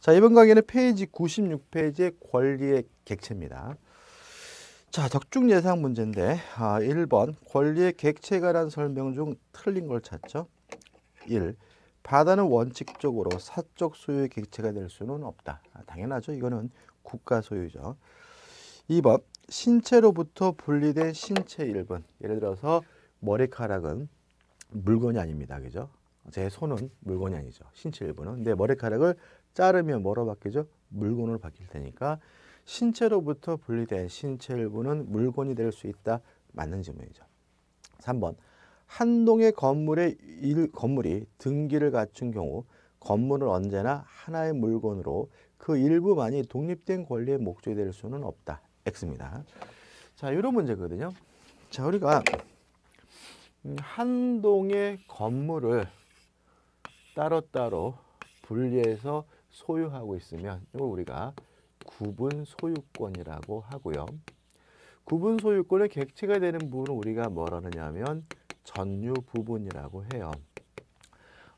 자, 이번 강의는 페이지 96페이지의 권리의 객체입니다. 자, 적중 예상 문제인데 아, 1번 권리의 객체가란 설명 중 틀린 걸 찾죠. 1. 바다는 원칙적으로 사적 소유의 객체가 될 수는 없다. 아, 당연하죠. 이거는 국가 소유죠. 2번 신체로부터 분리된 신체 1번. 예를 들어서 머리카락은 물건이 아닙니다. 그죠? 제 손은 물건이 아니죠. 신체 1번은. 근데 머리카락을 자르면 뭐로 바뀌죠? 물건으로 바뀔 테니까 신체로부터 분리된 신체 일부는 물건이 될 수 있다. 맞는 질문이죠. 3번. 한 동의 건물의 일, 건물이 등기를 갖춘 경우 건물은 언제나 하나의 물건으로 그 일부만이 독립된 권리의 목적이 될 수는 없다. X입니다. 자, 이런 문제거든요. 자, 우리가 음, 한 동의 건물을 따로따로 분리해서 소유하고 있으면 이걸 우리가 구분 소유권이라고 하고요. 구분 소유권의 객체가 되는 부분은 우리가 뭐라느냐 하면 전유 부분이라고 해요.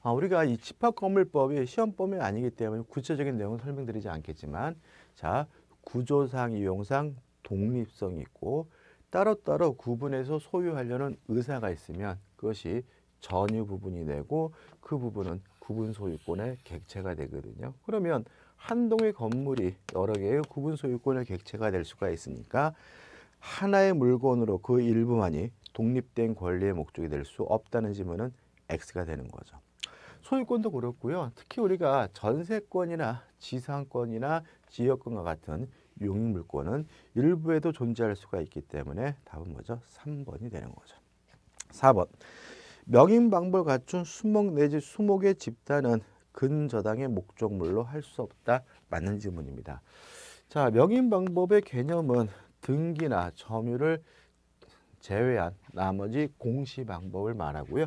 아, 우리가 이 집합건물법이 시험범위 아니기 때문에 구체적인 내용은 설명드리지 않겠지만 자 구조상, 이용상 독립성이 있고 따로따로 구분해서 소유하려는 의사가 있으면 그것이 전유 부분이 되고 그 부분은 구분 소유권의 객체가 되거든요. 그러면 한 동의 건물이 여러 개의 구분 소유권의 객체가 될 수가 있으니까 하나의 물건으로 그 일부만이 독립된 권리의 목적이 될 수 없다는 지문은 X가 되는 거죠. 소유권도 그렇고요. 특히 우리가 전세권이나 지상권이나 지역권과 같은 용익물권은 일부에도 존재할 수가 있기 때문에 답은 뭐죠? 3번이 되는 거죠. 4번. 명인방법을 갖춘 수목 내지 수목의 집단은 근저당의 목적물로 할 수 없다. 맞는 질문입니다 자, 명인방법의 개념은 등기나 점유를 제외한 나머지 공시방법을 말하고요.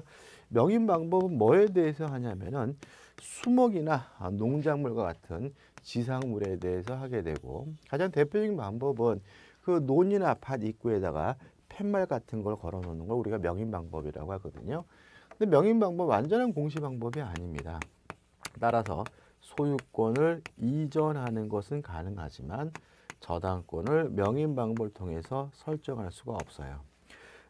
명인방법은 뭐에 대해서 하냐면은 수목이나 농작물과 같은 지상물에 대해서 하게 되고 가장 대표적인 방법은 그 논이나 밭 입구에다가 팻말 같은 걸 걸어놓는 걸 우리가 명인 방법이라고 하거든요. 근데 명인 방법 완전한 공시 방법이 아닙니다. 따라서 소유권을 이전하는 것은 가능하지만 저당권을 명인 방법을 통해서 설정할 수가 없어요.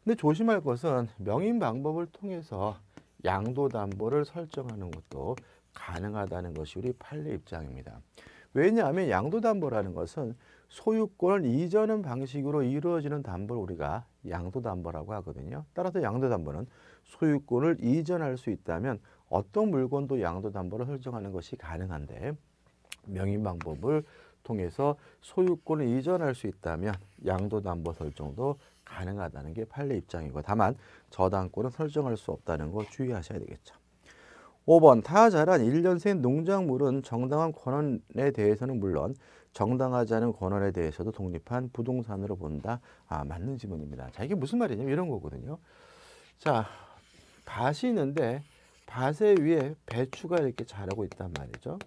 근데 조심할 것은 명인 방법을 통해서 양도 담보를 설정하는 것도 가능하다는 것이 우리 판례 입장입니다. 왜냐하면 양도 담보라는 것은 소유권을 이전하는 방식으로 이루어지는 담보를 우리가 양도담보라고 하거든요. 따라서 양도담보는 소유권을 이전할 수 있다면 어떤 물건도 양도담보를 설정하는 것이 가능한데 명의방법을 통해서 소유권을 이전할 수 있다면 양도담보 설정도 가능하다는 게 판례 입장이고 다만 저당권은 설정할 수 없다는 거 주의하셔야 되겠죠. 5번 타자란 1년생 농작물은 정당한 권한에 대해서는 물론 정당하지 않은 권한에 대해서도 독립한 부동산으로 본다. 아, 맞는 지문입니다. 자, 이게 무슨 말이냐면 이런 거거든요. 자, 밭이 있는데 밭에 위에 배추가 이렇게 자라고 있단 말이죠.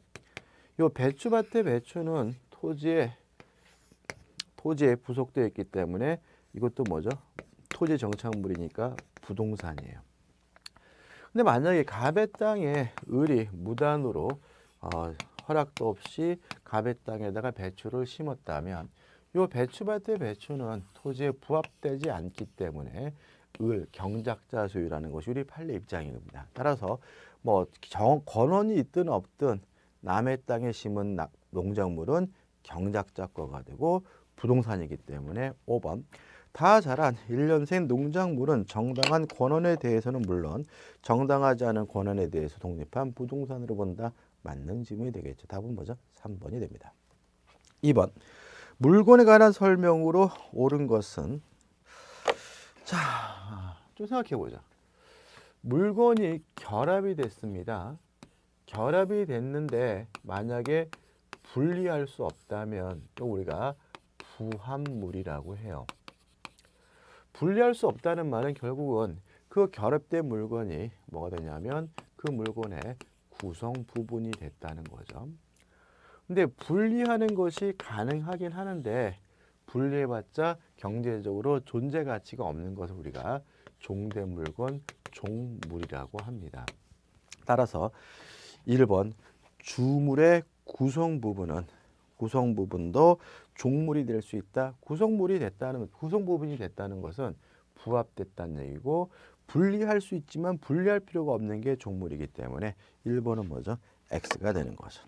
요 배추밭의 배추는 토지에 토지에 부속되어 있기 때문에 이것도 뭐죠? 토지 정착물이니까 부동산이에요. 근데 만약에 갑의 땅에 을이 무단으로 어, 허락도 없이 가의 땅에다가 배추를 심었다면 이 배추밭의 배추는 토지에 부합되지 않기 때문에 을 경작자 소유라는 것이 우리 판례 입장입니다. 따라서 뭐 정, 권원이 있든 없든 남의 땅에 심은 낙, 농작물은 경작자 거가 되고 부동산이기 때문에 5번 다 자란 일년생 농작물은 정당한 권원에 대해서는 물론 정당하지 않은 권원에 대해서 독립한 부동산으로 본다. 맞는 질문이 되겠죠. 답은 뭐죠? 3번이 됩니다. 2번 물건에 관한 설명으로 옳은 것은 자, 좀 생각해 보자. 물건이 결합이 됐습니다. 결합이 됐는데 만약에 분리할 수 없다면 우리가 부합물이라고 해요. 분리할 수 없다는 말은 결국은 그 결합된 물건이 뭐가 되냐면 그 물건에 구성 부분이 됐다는 거죠. 근데 분리하는 것이 가능하긴 하는데 분리해봤자 경제적으로 존재 가치가 없는 것을 우리가 종대물건 종물이라고 합니다. 따라서 1번 주물의 구성 부분은 구성 부분도 종물이 될 수 있다. 구성물이 됐다는 구성 부분이 됐다는 것은 부합됐다는 얘기고 분리할 수 있지만 분리할 필요가 없는 게 종물이기 때문에 1번은 뭐죠? X가 되는 거죠.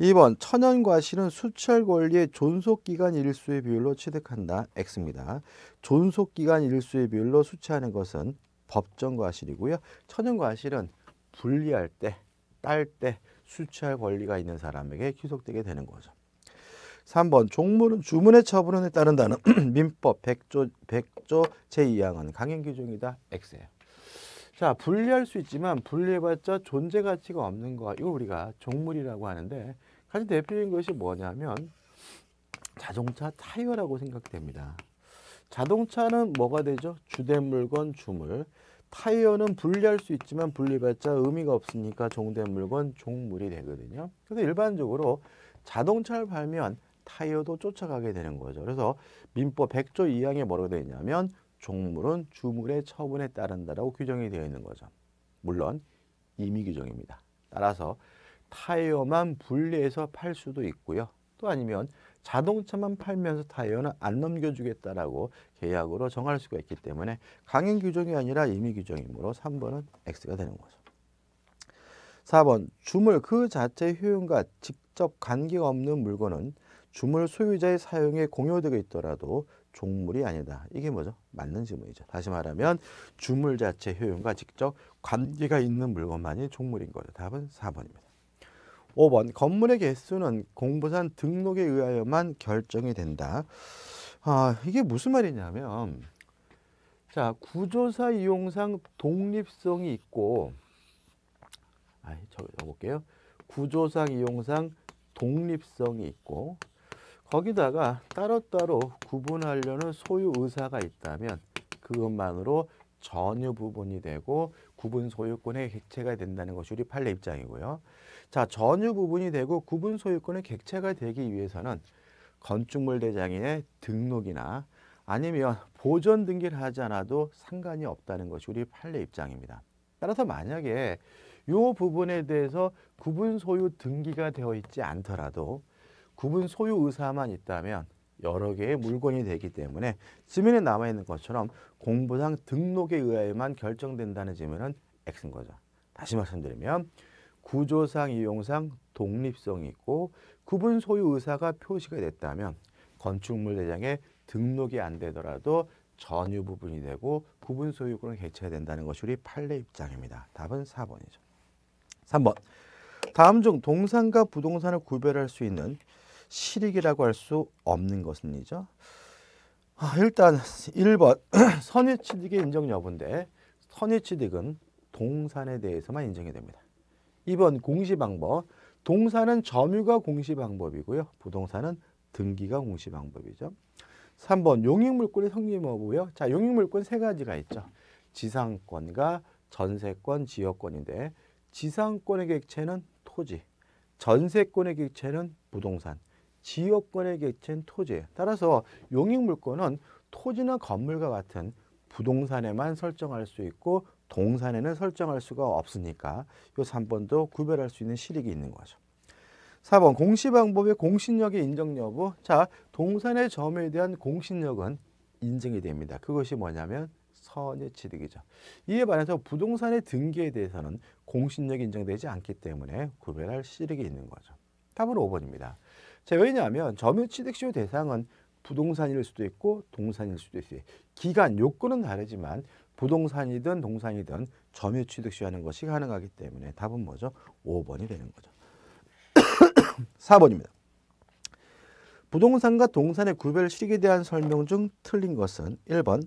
2번 천연과실은 수철 권리의 존속기간 일수의 비율로 취득한다. X입니다. 존속기간 일수의 비율로 수취하는 것은 법정과실이고요. 천연과실은 분리할 때, 딸 때 수취할 권리가 있는 사람에게 귀속되게 되는 거죠. 3번 종물은 주문의 처분에 따른다는 민법 100조, 100조 제2항은 강행 규정이다. X예요. 자, 분리할 수 있지만 분리해봤자 존재 가치가 없는 거이거 우리가 종물이라고 하는데 가장 대표적인 것이 뭐냐면 자동차 타이어라고 생각됩니다. 자동차는 뭐가 되죠? 주된 물건, 주물. 타이어는 분리할 수 있지만 분리해자 의미가 없으니까 종된 물건, 종물이 되거든요. 그래서 일반적으로 자동차를 팔면 타이어도 쫓아가게 되는 거죠. 그래서 민법 100조 2항에 뭐라고 되어 있냐면 종물은 주물의 처분에 따른다라고 규정이 되어 있는 거죠. 물론 임의 규정입니다. 따라서 타이어만 분리해서 팔 수도 있고요. 또 아니면 자동차만 팔면서 타이어는 안 넘겨주겠다라고 계약으로 정할 수가 있기 때문에 강행 규정이 아니라 임의 규정이므로 3번은 X가 되는 거죠. 4번 주물 그 자체의 효용과 직접 관계가 없는 물건은 주물 소유자의 사용에 공유되고 있더라도 종물이 아니다. 이게 뭐죠? 맞는 질문이죠. 다시 말하면 주물 자체 효용과 직접 관계가 있는 물건만이 종물인 거죠. 답은 4번입니다. 5번 건물의 개수는 공부산 등록에 의하여만 결정이 된다. 아 이게 무슨 말이냐면 자 구조사 이용상 독립성이 있고 아저 볼게요 구조상 이용상 독립성이 있고 거기다가 따로따로 구분하려는 소유 의사가 있다면 그것만으로 전유 부분이 되고 구분 소유권의 객체가 된다는 것이 우리 판례 입장이고요. 자, 전유 부분이 되고 구분 소유권의 객체가 되기 위해서는 건축물 대장인의 등록이나 아니면 보존 등기를 하지 않아도 상관이 없다는 것이 우리 판례 입장입니다. 따라서 만약에 이 부분에 대해서 구분 소유 등기가 되어 있지 않더라도 구분 소유 의사만 있다면 여러 개의 물건이 되기 때문에 지면에 남아있는 것처럼 공부상 등록에 의하여만 결정된다는 지면은 X인 거죠. 다시 말씀드리면 구조상 이용상 독립성이 있고 구분 소유 의사가 표시가 됐다면 건축물 대장에 등록이 안 되더라도 전유 부분이 되고 구분 소유권을 개최해야 된다는 것이 우리 판례 입장입니다. 답은 4번이죠. 3번. 다음 중 동산과 부동산을 구별할 수 있는 실익이라고 할 수 없는 것은이죠. 아, 일단 1번 선의취득의 인정 여부인데 선의취득은 동산에 대해서만 인정이 됩니다. 2번 공시방법 동산은 점유가 공시방법이고요. 부동산은 등기가 공시방법이죠. 3번 용익물권의 성립 여부요 자, 용익물권 세 가지가 있죠. 지상권과 전세권, 지역권인데 지상권의 객체는 토지, 전세권의 객체는 부동산, 지역권에 개최한 토지. 따라서 용익물권은 토지나 건물과 같은 부동산에만 설정할 수 있고 동산에는 설정할 수가 없으니까 이 3번도 구별할 수 있는 실익이 있는 거죠. 4번 공시방법의 공신력의 인정 여부. 자, 동산의 점에 대한 공신력은 인증이 됩니다. 그것이 뭐냐면 선의 취득이죠. 이에 반해서 부동산의 등기에 대해서는 공신력이 인정되지 않기 때문에 구별할 실익이 있는 거죠. 답은 5번입니다. 자, 왜냐하면 점유 취득시효 대상은 부동산일 수도 있고 동산일 수도 있어요. 기간 요건은 다르지만 부동산이든 동산이든 점유 취득시효하는 것이 가능하기 때문에 답은 뭐죠? 5번이 되는 거죠. 4번입니다. 부동산과 동산의 구별 시기에 대한 설명 중 틀린 것은 1번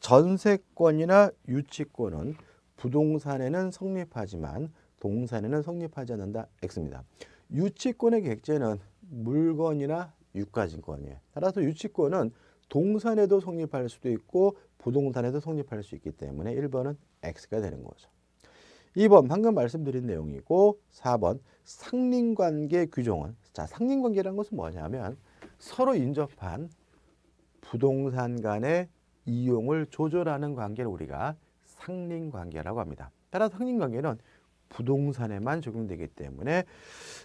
전세권이나 유치권은 부동산에는 성립하지만 동산에는 성립하지 않는다 X입니다. 유치권의 객제는 물건이나 유가증권이에요. 따라서 유치권은 동산에도 성립할 수도 있고 부동산에도 성립할 수 있기 때문에 1번은 X가 되는 거죠. 2번 방금 말씀드린 내용이고 4번 상린관계 규정은 자 상린관계라는 것은 뭐냐면 서로 인접한 부동산 간의 이용을 조절하는 관계를 우리가 상린관계라고 합니다. 따라서 상린관계는 부동산에만 적용되기 때문에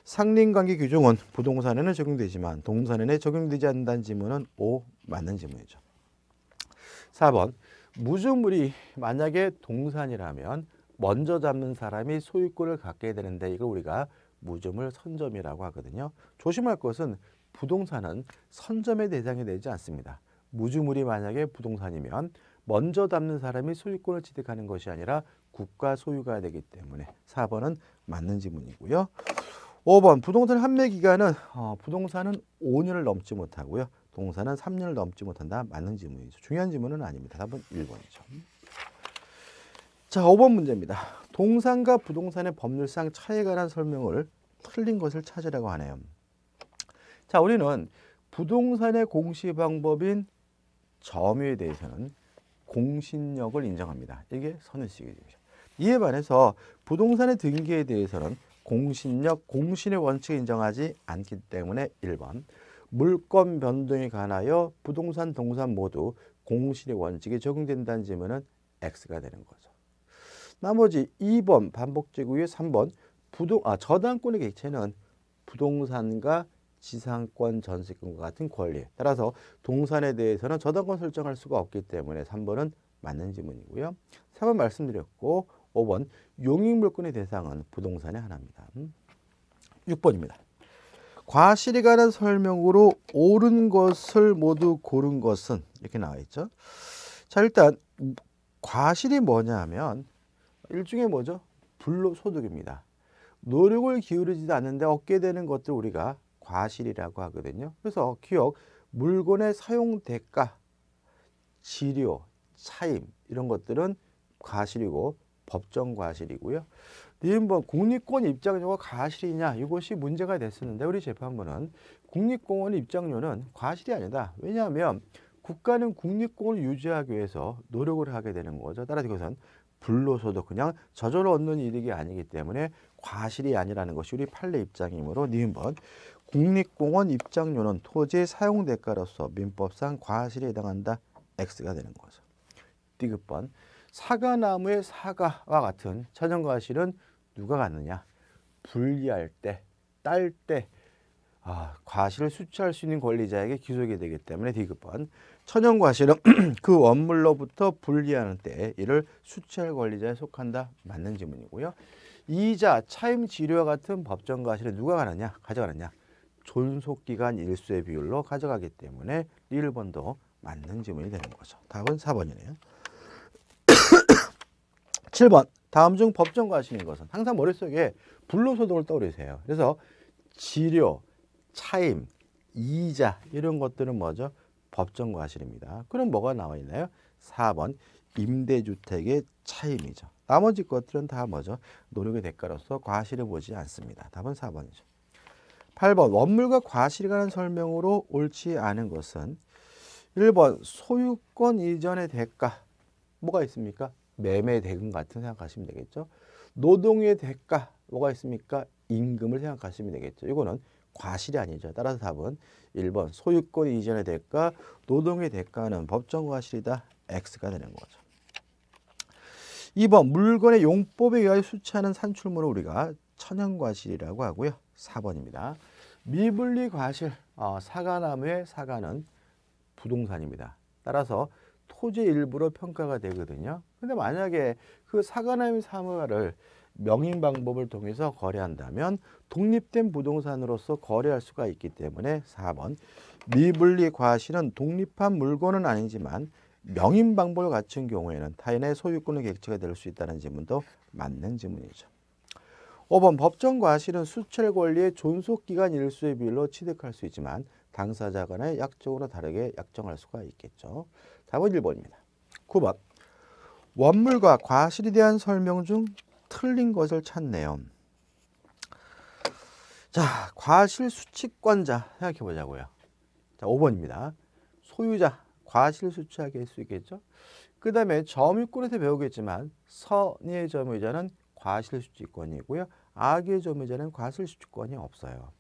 상린관계 규정은 부동산에는 적용되지만 동산에는 적용되지 않는다는 지문은 O 맞는 지문이죠. 4번 무주물이 만약에 동산이라면 먼저 잡는 사람이 소유권을 갖게 되는데 이걸 우리가 무주물 선점이라고 하거든요. 조심할 것은 부동산은 선점의 대상이 되지 않습니다. 무주물이 만약에 부동산이면 먼저 담는 사람이 소유권을 취득하는 것이 아니라 국가 소유가 되기 때문에 4번은 맞는 지문이고요. 5번 부동산 판매 기간은 어, 부동산은 5년을 넘지 못하고요. 동산은 3년을 넘지 못한다. 맞는 지문이죠. 중요한 지문은 아닙니다. 답은 1번이죠. 자, 5번 문제입니다. 동산과 부동산의 법률상 차에 이 관한 설명을 틀린 것을 찾으라고 하네요. 자, 우리는 부동산의 공시 방법인 점유에 대해서는 공신력을 인정합니다. 이게 선의식이죠. 이에 반해서 부동산의 등기에 대해서는 공신력, 공신의 원칙을 인정하지 않기 때문에 1번 물권 변동에 관하여 부동산, 동산 모두 공신의 원칙에 적용된다는 질문은 X가 되는 거죠. 나머지 2번 반복제구의 3번 부동, 아, 저당권의 객체는 부동산과 지상권, 전세권과 같은 권리 따라서 동산에 대해서는 저당권 설정할 수가 없기 때문에 3번은 맞는 지문이고요. 4번 말씀드렸고 5번 용익물권의 대상은 부동산의 하나입니다. 6번입니다. 음. 과실에 관한 설명으로 옳은 것을 모두 고른 것은 이렇게 나와 있죠. 자 일단 과실이 뭐냐 하면 일종의 뭐죠? 불로소득입니다. 노력을 기울이지도 않는데 얻게 되는 것들 우리가 과실이라고 하거든요. 그래서 기억 물건의 사용 대가, 지료, 차임 이런 것들은 과실이고 법정 과실이고요. 니은번 국립공원 입장료가 과실이냐 이것이 문제가 됐었는데 우리 재판부는 국립공원 입장료는 과실이 아니다. 왜냐하면 국가는 국립공원을 유지하기 위해서 노력을 하게 되는 거죠. 따라서 이것은 불로서도 그냥 저절로 얻는 이득이 아니기 때문에 과실이 아니라는 것이 우리 판례 입장이므로 니은번 국립공원 입장료는 토지 사용 대가로서 민법상 과실에 해당한다. X가 되는 거죠. 띠급번 사과나무의 사과와 같은 천연과 실은 누가 갖느냐? 분리할 때, 딸 때, 아, 과실을 수취할 수 있는 권리자에게 귀속이 되기 때문에 D급번 천연과실은 그 원물로부터 분리하는 때 이를 수취할 권리자에 속한다 맞는 질문이고요. 이자, 차임 지료와 같은 법정과실은 누가 가느냐? 가져가느냐? 존속기간 일수의 비율로 가져가기 때문에 1번도 맞는 질문이 되는 거죠. 답은 4번이네요. 7번 다음 중 법정 과실인 것은 항상 머릿속에 불로소득을 떠올리세요. 그래서 지료, 차임, 이자 이런 것들은 뭐죠? 법정 과실입니다. 그럼 뭐가 나와 있나요? 4번 임대주택의 차임이죠. 나머지 것들은 다 뭐죠? 노력의 대가로서 과실을 보지 않습니다. 답은 4번이죠. 8번 원물과 과실에 관한 설명으로 옳지 않은 것은 1번 소유권 이전의 대가 뭐가 있습니까? 매매 대금 같은 생각하시면 되겠죠. 노동의 대가 뭐가 있습니까? 임금을 생각하시면 되겠죠. 이거는 과실이 아니죠. 따라서 답은 1번 소유권 이전의 대가, 노동의 대가는 법정 과실이다. X가 되는 거죠. 2번 물건의 용법에 의하여 수취하는 산출물을 우리가 천연과실이라고 하고요. 4번입니다. 미분리 과실, 어, 사과나무의 사과는 부동산입니다. 따라서 토지 일부로 평가가 되거든요. 근데 만약에 그 사가나미 사무엘을 명인 방법을 통해서 거래한다면 독립된 부동산으로서 거래할 수가 있기 때문에 4번 미분리 과실은 독립한 물건은 아니지만 명인 방법을 갖춘 경우에는 타인의 소유권을 객체가 될 수 있다는 질문도 맞는 질문이죠. 5번 법정 과실은 수출 권리의 존속 기간 일수의 비율로 취득할 수 있지만 당사자 간의 약정으로 다르게 약정할 수가 있겠죠. 답은 1번입니다. 9번 원물과 과실에 대한 설명 중 틀린 것을 찾네요. 자, 과실 수치권자 생각해 보자고요. 자, 5번입니다. 소유자, 과실 수치하게 할수 있겠죠? 그 다음에 점유권에서 배우겠지만 선의 점유자는 과실 수치권이고요. 악의 점유자는 과실 수치권이 없어요.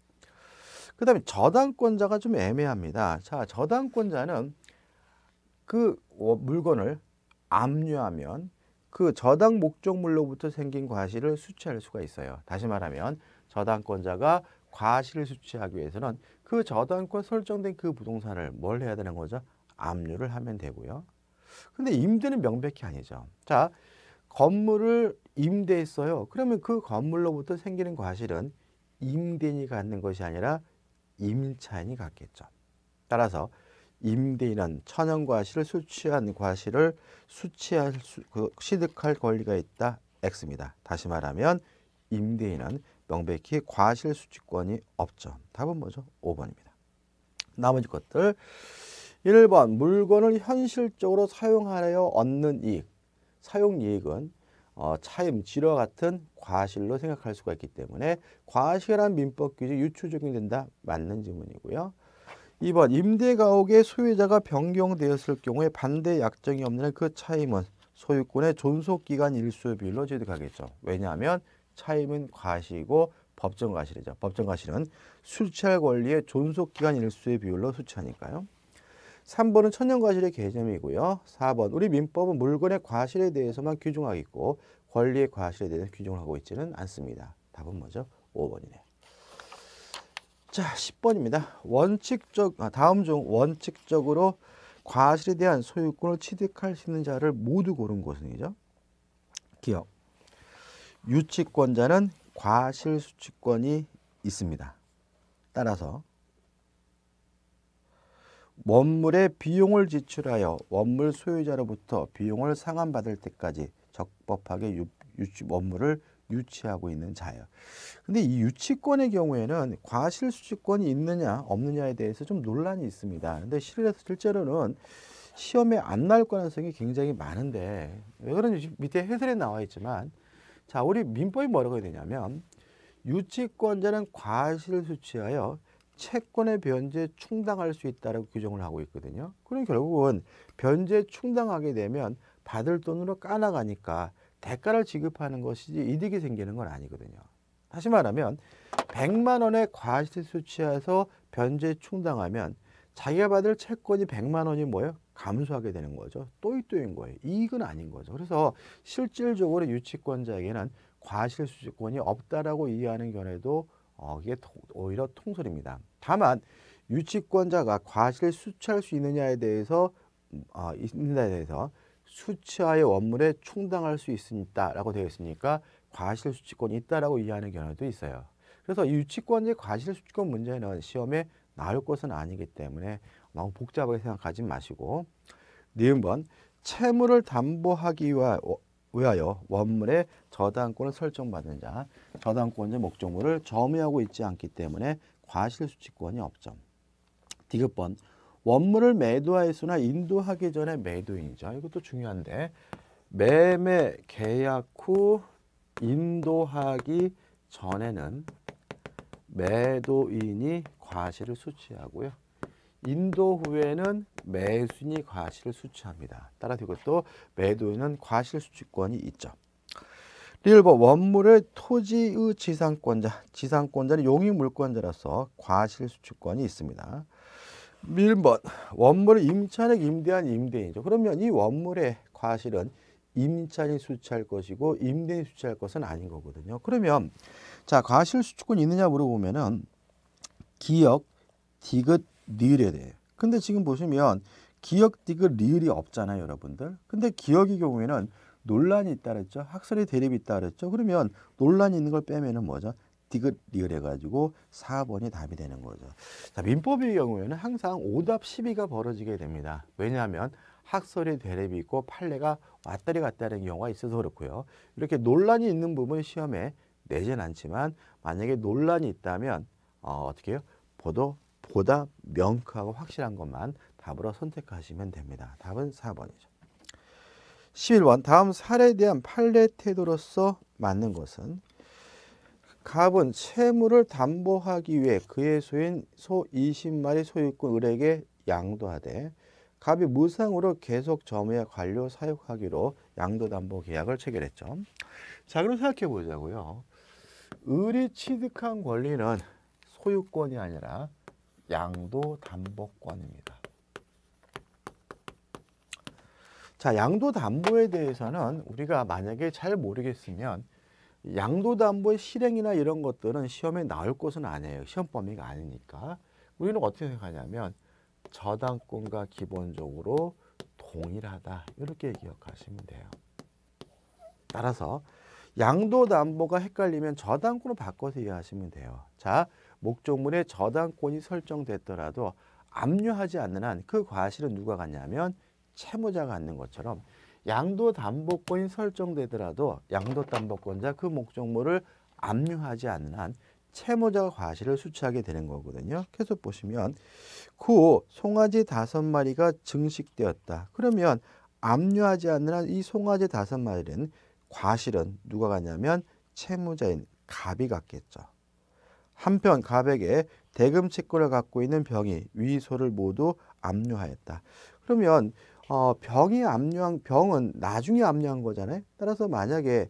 그 다음에 저당권자가 좀 애매합니다. 자, 저당권자는 그 물건을 압류하면 그 저당 목적물로부터 생긴 과실을 수취할 수가 있어요. 다시 말하면 저당권자가 과실을 수취하기 위해서는 그 저당권 설정된 그 부동산을 뭘 해야 되는 거죠? 압류를 하면 되고요. 근데 임대는 명백히 아니죠. 자, 건물을 임대했어요. 그러면 그 건물로부터 생기는 과실은 임대인이 갖는 것이 아니라 임차인이 갖겠죠. 따라서 임대인은 천연과실을 수취한 과실을 수취할 수, 그 취득할 권리가 있다. X입니다. 다시 말하면 임대인은 명백히 과실 수취권이 없죠. 답은 뭐죠? 5번입니다. 나머지 것들 1번 물건을 현실적으로 사용하여 얻는 이익 사용 이익은 어, 차임, 질화 같은 과실로 생각할 수가 있기 때문에 과실한 민법 규제 유추적용된다 맞는 지문이고요. 2번 임대가옥의 소유자가 변경되었을 경우에 반대 약정이 없는 그 차임은 소유권의 존속기간 일수비율로 취득하겠죠. 왜냐하면 차임은 과실이고 법정과실이죠. 법정과실은 수취할 권리의 존속기간 일수의 비율로 수취하니까요. 3번은 천연과실의 개념이고요. 4번 우리 민법은 물건의 과실에 대해서만 규정하고 있고 권리의 과실에 대해서 규정 하고 있지는 않습니다. 답은 뭐죠? 5번이네요. 자, 10번입니다. 원칙적 아, 다음 중 원칙적으로 과실에 대한 소유권을 취득할 수 있는 자를 모두 고른 것은이죠. 기억. 유치권자는 과실 수취권이 있습니다. 따라서 원물의 비용을 지출하여 원물 소유자로부터 비용을 상환받을 때까지 적법하게 유, 유치, 원물을 유치하고 있는 자예요. 근데 이 유치권의 경우에는 과실수칙권이 있느냐 없느냐에 대해서 좀 논란이 있습니다. 근데 실제로는 시험에 안 날 가능성이 굉장히 많은데 왜 그런지 밑에 해설에 나와 있지만 자 우리 민법이 뭐라고 해야 되냐면 유치권자는 과실수취하여 채권의 변제 충당할 수있다라 규정을 하고 있거든요. 그럼 결국은 변제 충당하게 되면 받을 돈으로 까나가니까 대가를 지급하는 것이지 이득이 생기는 건 아니거든요. 다시 말하면 100만 원의 과세 수취해서 변제 충당하면 자기가 받을 채권이 100만 원이 뭐예요? 감소하게 되는 거죠. 또이또인 거예요. 이익은 아닌 거죠. 그래서 실질적으로 유치권자에게는 과실수익권이 없다라고 이해하는 견해도 어, 이게 오히려 통설입니다. 다만 유치권자가 과실을 수취할 수 있느냐에 대해서 음, 어, 있느냐에 대해서 수치화의 원물에 충당할 수 있다라고 습니 되어 있으니까 과실 수치권이 있다라고 이해하는 경우도 있어요. 그래서 유치권의 과실 수치권 문제는 시험에 나올 것은 아니기 때문에 너무 복잡하게 생각하지 마시고 네 번 채무를 담보하기 어, 위하여 원물에 저당권을 설정받은 자 저당권의 목적물을 점유하고 있지 않기 때문에 과실수칙권이 없죠. 디귿번 원물을 매도하였으나 인도하기 전에 매도인이자 이것도 중요한데 매매 계약 후 인도하기 전에는 매도인이 과실을 수취하고요. 인도 후에는 매수인이 과실을 수취합니다. 따라서 이것도 매도인은 과실 수취권이 있죠. 일번 원물의 토지의 지상권자, 지상권자는 용익물권자라서 과실수취권이 있습니다. 1번 원물은 임차인에게 임대한 임대인이죠. 그러면 이 원물의 과실은 임차인이 수취할 것이고 임대인이 수취할 것은 아닌 거거든요. 그러면 자 과실 수취권이 있느냐 물어보면은 기역, 디귿, 니을에 대해. 근데 지금 보시면 기역, 디귿, 리을이 없잖아요, 여러분들. 근데 기역의 경우에는 논란이 있다 그랬죠. 학설의 대립이 있다 그랬죠. 그러면 논란이 있는 걸 빼면은 뭐죠? 디귿 리을 해가지고 4번이 답이 되는 거죠. 자, 민법의 경우에는 항상 오답 시비가 벌어지게 됩니다. 왜냐하면 학설이 대립이 있고 판례가 왔다리 갔다리 는 경우가 있어서 그렇고요. 이렇게 논란이 있는 부분 시험에 내진 않지만 만약에 논란이 있다면 어, 어떻게 해요? 보도 보다 명확하고 확실한 것만 답으로 선택하시면 됩니다. 답은 4번이죠. 11번 다음 사례에 대한 판례 태도로서 맞는 것은 갑은 채무를 담보하기 위해 그의 소인 소 20마리 소유권 을에게 양도하되 갑이 무상으로 계속 점유와 관료 사육하기로 양도담보 계약을 체결했죠. 자, 그럼 생각해 보자고요. 을이 취득한 권리는 소유권이 아니라 양도담보권입니다. 자, 양도담보에 대해서는 우리가 만약에 잘 모르겠으면 양도담보의 실행이나 이런 것들은 시험에 나올 것은 아니에요. 시험 범위가 아니니까. 우리는 어떻게 생각하냐면 저당권과 기본적으로 동일하다. 이렇게 기억하시면 돼요. 따라서 양도담보가 헷갈리면 저당권으로 바꿔서 이해하시면 돼요. 자, 목적물에 저당권이 설정됐더라도 압류하지 않는 한 그 과실은 누가 갖냐면 채무자가 갖는 것처럼 양도 담보권이 설정되더라도 양도 담보권자 그 목적물을 압류하지 않는 한 채무자가 과실을 수취하게 되는 거거든요. 계속 보시면 그 송아지 다섯 마리가 증식되었다. 그러면 압류하지 않는 한 이 송아지 다섯 마리는 과실은 누가 가냐면 채무자인 갑이 갔겠죠. 한편 갑에게 대금 채권을 갖고 있는 병이 위소를 모두 압류하였다. 그러면 어, 병이 압류한 병은 나중에 압류한 거잖아요. 따라서 만약에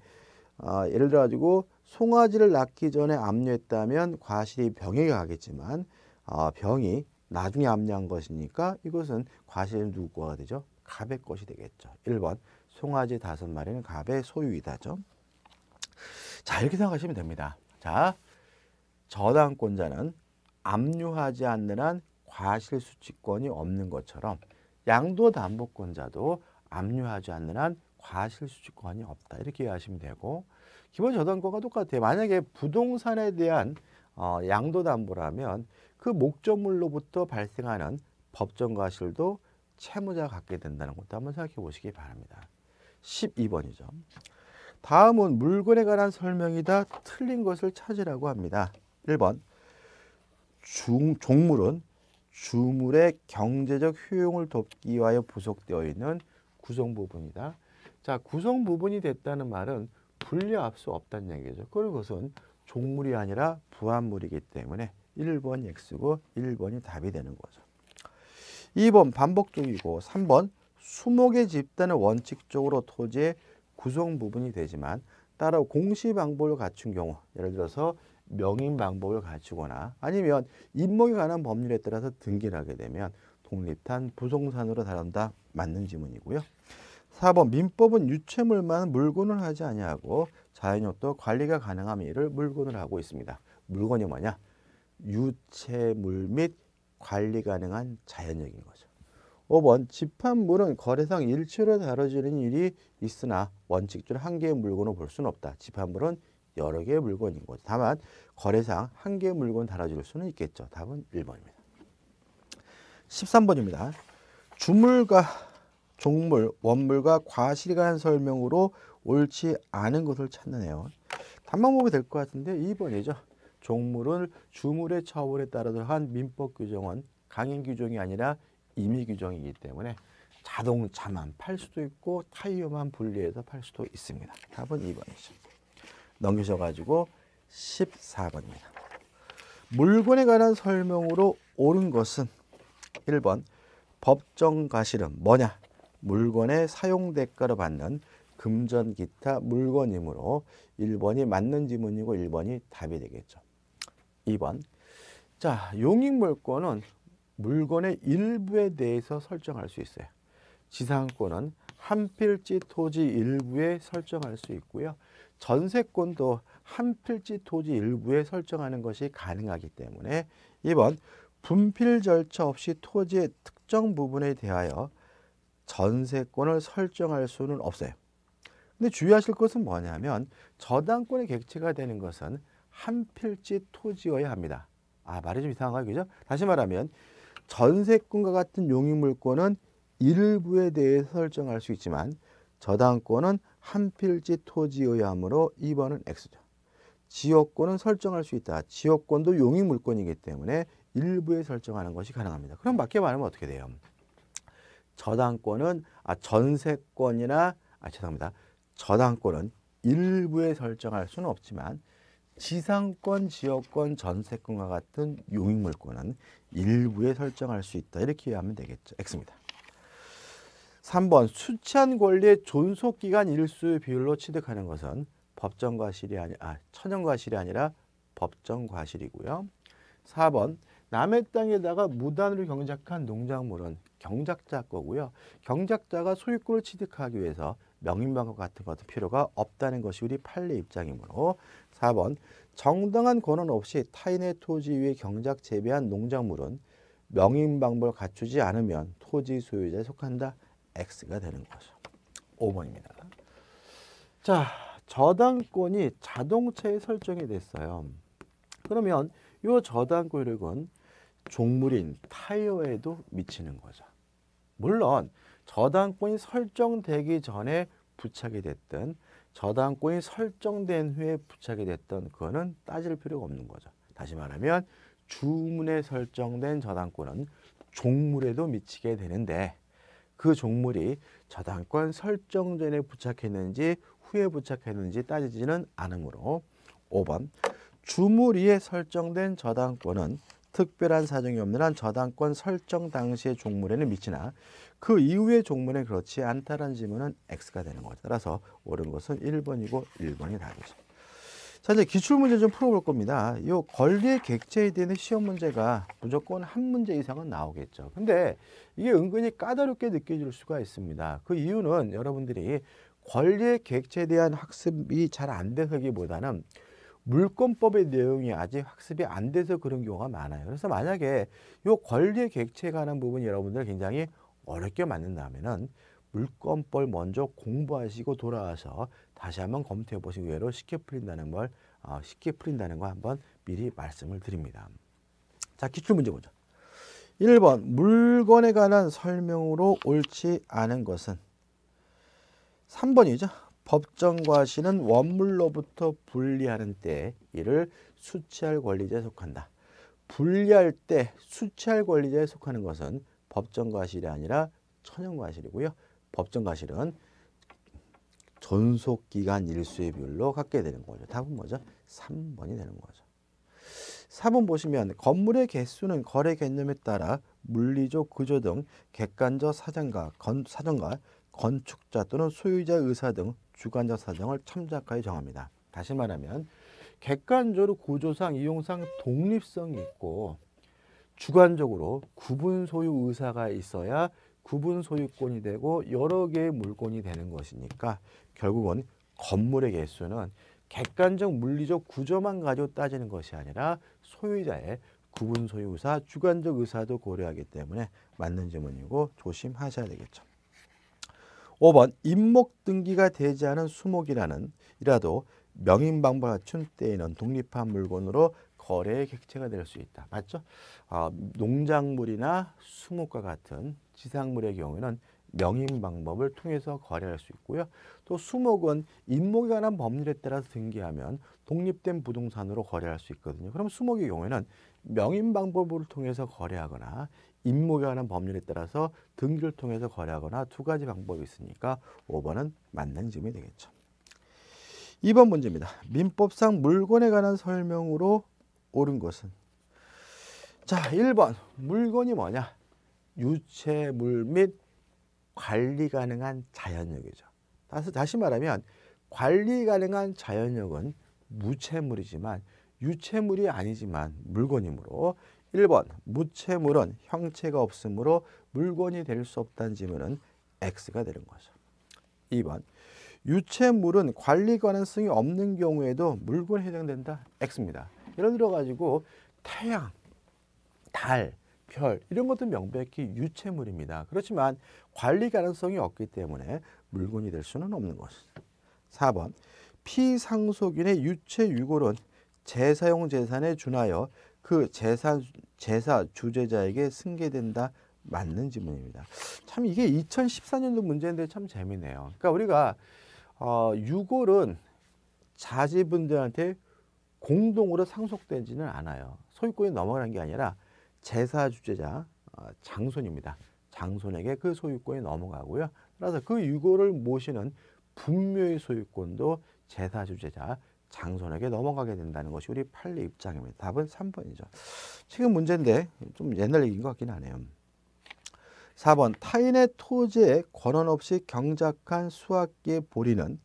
어, 예를 들어 가지고 송아지를 낳기 전에 압류했다면 과실이 병에 가겠지만 어, 병이 나중에 압류한 것이니까 이것은 과실은 누구 거가 되죠? 갑의 것이 되겠죠. 1번 송아지 다섯 마리는 갑의 소유이다죠. 자 이렇게 생각하시면 됩니다. 자 저당권자는 압류하지 않는 한 과실수칙권이 없는 것처럼 양도 담보권자도 압류하지 않는 한 과실수칙권이 없다. 이렇게 이해하시면 되고 기본 저당권과 똑같아요. 만약에 부동산에 대한 어, 양도담보라면 그 목적물로부터 발생하는 법정과실도 채무자가 갖게 된다는 것도 한번 생각해 보시기 바랍니다. 12번이죠. 다음은 물건에 관한 설명이 다 틀린 것을 찾으라고 합니다. 1번 중, 종물은 주물의 경제적 효용을 돕기 위하여 부속되어 있는 구성 부분이다. 자, 구성 부분이 됐다는 말은 분리할 수 없다는 얘기죠. 그 것은 종물이 아니라 부합물이기 때문에 1번 X고 1번이 답이 되는 거죠. 2번 반복적이고 3번 수목의 집단은 원칙적으로 토지의 구성 부분이 되지만 따라 공시 방법을 갖춘 경우 예를 들어서 명인 방법을 갖추거나 아니면 임목에 관한 법률에 따라서 등기를 하게 되면 독립한 부동산으로 다룬다 맞는 지문이고요. 4번 민법은 유체물만 물건을 하지 아니하고 자연용도 관리가 가능함 이를 물건을 하고 있습니다. 물건이 뭐냐? 유체물 및 관리 가능한 자연력인 거죠. 5번 집합물은 거래상 일체로 다뤄지는 일이 있으나 원칙적으로 한 개의 물건으로 볼 수는 없다. 집합물은 여러 개의 물건인 거죠. 다만 거래상 한 개의 물건 달아줄 수는 있겠죠. 답은 1번입니다. 13번입니다. 주물과 종물, 원물과 과실에 설명으로 옳지 않은 것을 찾는애요 단만 보면 될 것 같은데 2번이죠. 종물은 주물의 처벌에 따라서 한 민법 규정은 강행 규정이 아니라 임의 규정이기 때문에 자동차만 팔 수도 있고 타이어만 분리해서 팔 수도 있습니다. 답은 2번이죠. 넘기셔가지고 14번입니다. 물건에 관한 설명으로 옳은 것은 1번 법정 가실은 뭐냐? 물건의 사용 대가로 받는 금전 기타 물건이므로 1번이 맞는 지문이고 1번이 답이 되겠죠. 2번 자 용익물권은 물건의 일부에 대해서 설정할 수 있어요. 지상권은 한 필지 토지 일부에 설정할 수 있고요. 전세권도 한 필지 토지 일부에 설정하는 것이 가능하기 때문에 2번 분필 절차 없이 토지의 특정 부분에 대하여 전세권을 설정할 수는 없어요. 근데 주의하실 것은 뭐냐면 저당권의 객체가 되는 것은 한 필지 토지여야 합니다. 아 말이 좀 이상한가요? 그죠? 다시 말하면 전세권과 같은 용익물권은 일부에 대해 설정할 수 있지만 저당권은 한 필지 토지의 함으로 2번은 X죠. 지역권은 설정할 수 있다. 지역권도 용익물권이기 때문에 일부에 설정하는 것이 가능합니다. 그럼 맞게 말하면 어떻게 돼요? 저당권은 아, 전세권이나 아, 죄송합니다. 저당권은 일부에 설정할 수는 없지만 지상권, 지역권, 전세권과 같은 용익물권은 일부에 설정할 수 있다. 이렇게 하면 되겠죠. X입니다. 3번 수취한 권리의 존속기간 일수 비율로 취득하는 것은 법정과실이 아니 아 천연과실이 아니라 법정과실이고요. 4번 남의 땅에다가 무단으로 경작한 농작물은 경작자 거고요. 경작자가 소유권을 취득하기 위해서 명인방법 같은 것은 필요가 없다는 것이 우리 판례 입장이므로 4번 정당한 권한 없이 타인의 토지 위에 경작 재배한 농작물은 명인방법을 갖추지 않으면 토지 소유자에 속한다. x가 되는 거죠. 5번입니다. 자, 저당권이 자동차에 설정이 됐어요. 그러면 이 저당권력은 종물인 타이어에도 미치는 거죠. 물론 저당권이 설정되기 전에 부착이 됐든 저당권이 설정된 후에 부착이 됐던 그거는 따질 필요가 없는 거죠. 다시 말하면 주문에 설정된 저당권은 종물에도 미치게 되는데 그 종물이 저당권 설정 전에 부착했는지 후에 부착했는지 따지지는 않으므로 5번 주무리에 설정된 저당권은 특별한 사정이 없는 한 저당권 설정 당시의 종물에는 미치나 그 이후의 종물에 그렇지 않다라는 질문은 X가 되는 거죠. 따라서 옳은 것은 1번이고 1번이 답이죠. 자, 이제 기출문제 좀 풀어볼 겁니다. 요 권리의 객체에 대한 시험 문제가 무조건 한 문제 이상은 나오겠죠. 근데 이게 은근히 까다롭게 느껴질 수가 있습니다. 그 이유는 여러분들이 권리의 객체에 대한 학습이 잘 안 돼서기보다는 물권법의 내용이 아직 학습이 안 돼서 그런 경우가 많아요. 그래서 만약에 요 권리의 객체에 관한 부분이 여러분들 굉장히 어렵게 맞는다면은 물건법 먼저 공부하시고 돌아와서 다시 한번 검토해 보시는 외로 쉽게 풀린다는 걸 어, 쉽게 풀린다는 거 한번 미리 말씀을 드립니다. 자 기출 문제 보죠. 1번 물건에 관한 설명으로 옳지 않은 것은 3번이죠. 법정과시는 원물로부터 분리하는 때 이를 수취할 권리자에 속한다. 분리할 때 수취할 권리자에 속하는 것은 법정과실이 아니라 천연과실이고요. 법정 과실은 존속 기간 일수의 비율로 갖게 되는 거죠. 답은 뭐죠? 3번이 되는 거죠. 3번 보시면 건물의 개수는 거래 개념에 따라 물리적 구조 등 객관적 사정과 건, 사정과 건축자 또는 소유자 의사 등 주관적 사정을 참작하여 정합니다. 다시 말하면 객관적으로 구조상 이용상 독립성이 있고 주관적으로 구분 소유 의사가 있어야 구분 소유권이 되고 여러 개의 물건이 되는 것이니까 결국은 건물의 개수는 객관적 물리적 구조만 가지고 따지는 것이 아니라 소유자의 구분 소유의사, 주관적 의사도 고려하기 때문에 맞는 질문이고 조심하셔야 되겠죠. 5번 임목 등기가 되지 않은 수목이라는 이라도 명인방법 갖춘 때에는 독립한 물건으로 거래의 객체가 될 수 있다. 맞죠? 아, 농작물이나 수목과 같은 지상물의 경우에는 명인 방법을 통해서 거래할 수 있고요. 또 수목은 임목에 관한 법률에 따라서 등기하면 독립된 부동산으로 거래할 수 있거든요. 그럼 수목의 경우에는 명인 방법을 통해서 거래하거나 임목에 관한 법률에 따라서 등기를 통해서 거래하거나 두 가지 방법이 있으니까 5번은 맞는 점이 되겠죠. 2번 문제입니다. 민법상 물건에 관한 설명으로 옳은 것은 자 1번 물건이 뭐냐 유체물 및 관리 가능한 자연력이죠. 다시, 다시 말하면 관리 가능한 자연력은 무체물이지만 유체물이 아니지만 물건이므로 1번 무체물은 형체가 없으므로 물건이 될 수 없다는 지문은 X가 되는 거죠. 2번 유체물은 관리 가능성이 없는 경우에도 물건에 해당된다. X입니다. 예를 들어 가지고 태양, 달, 별 이런 것도 명백히 유체물입니다. 그렇지만 관리 가능성이 없기 때문에 물건이 될 수는 없는 것입니다. 4번 피상속인의 유체 유골은 재사용 재산에 준하여 그 재산 재사 주재자에게 승계된다 맞는 질문입니다. 참 이게 2014년도 문제인데 참 재미네요. 그러니까 우리가 어, 유골은 자제분들한테 공동으로 상속되지는 않아요. 소유권이 넘어가는 게 아니라 제사 주제자 어, 장손입니다. 장손에게 그 소유권이 넘어가고요. 따라서 그 유고를 모시는 분묘의 소유권도 제사 주제자 장손에게 넘어가게 된다는 것이 우리 판례 입장입니다. 답은 3번이죠. 지금 문제인데 좀 옛날 얘기인 것 같긴 하네요. 4번 타인의 토지에 권한 없이 경작한 수확기의 보리는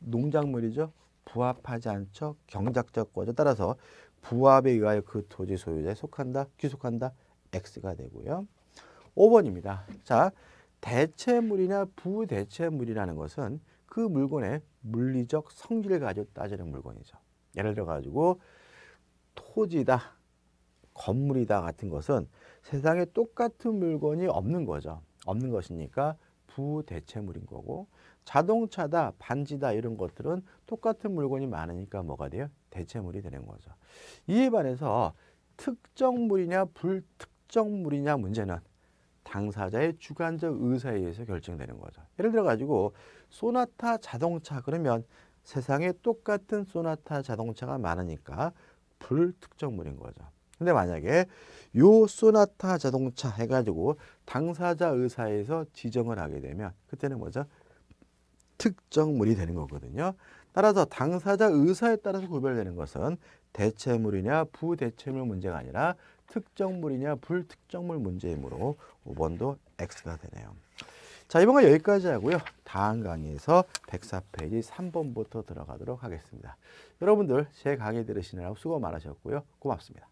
농작물이죠. 부합하지 않죠. 경작적 거죠. 따라서 부합에 의하여 그 토지 소유자에 속한다, 귀속한다, X가 되고요. 5번입니다. 자, 대체물이나 부대체물이라는 것은 그 물건의 물리적 성질을 가지고 따지는 물건이죠. 예를 들어 가지고 토지다, 건물이다 같은 것은 세상에 똑같은 물건이 없는 거죠. 없는 것이니까 부대체물인 거고 자동차다, 반지다 이런 것들은 똑같은 물건이 많으니까 뭐가 돼요? 대체물이 되는 거죠. 이에 반해서 특정물이냐 불특정물이냐 문제는 당사자의 주관적 의사에 의해서 결정되는 거죠. 예를 들어 가지고 소나타 자동차 그러면 세상에 똑같은 소나타 자동차가 많으니까 불특정물인 거죠. 근데 만약에 요 소나타 자동차 해가지고 당사자 의사에서 지정을 하게 되면 그때는 뭐죠? 특정물이 되는 거거든요. 따라서 당사자 의사에 따라서 구별되는 것은 대체물이냐 부대체물 문제가 아니라 특정물이냐 불특정물 문제이므로 5번도 X가 되네요. 자, 이번 강 여기까지 하고요. 다음 강의에서 104페이지 3번부터 들어가도록 하겠습니다. 여러분들 제 강의 들으시느라 수고 많으셨고요. 고맙습니다.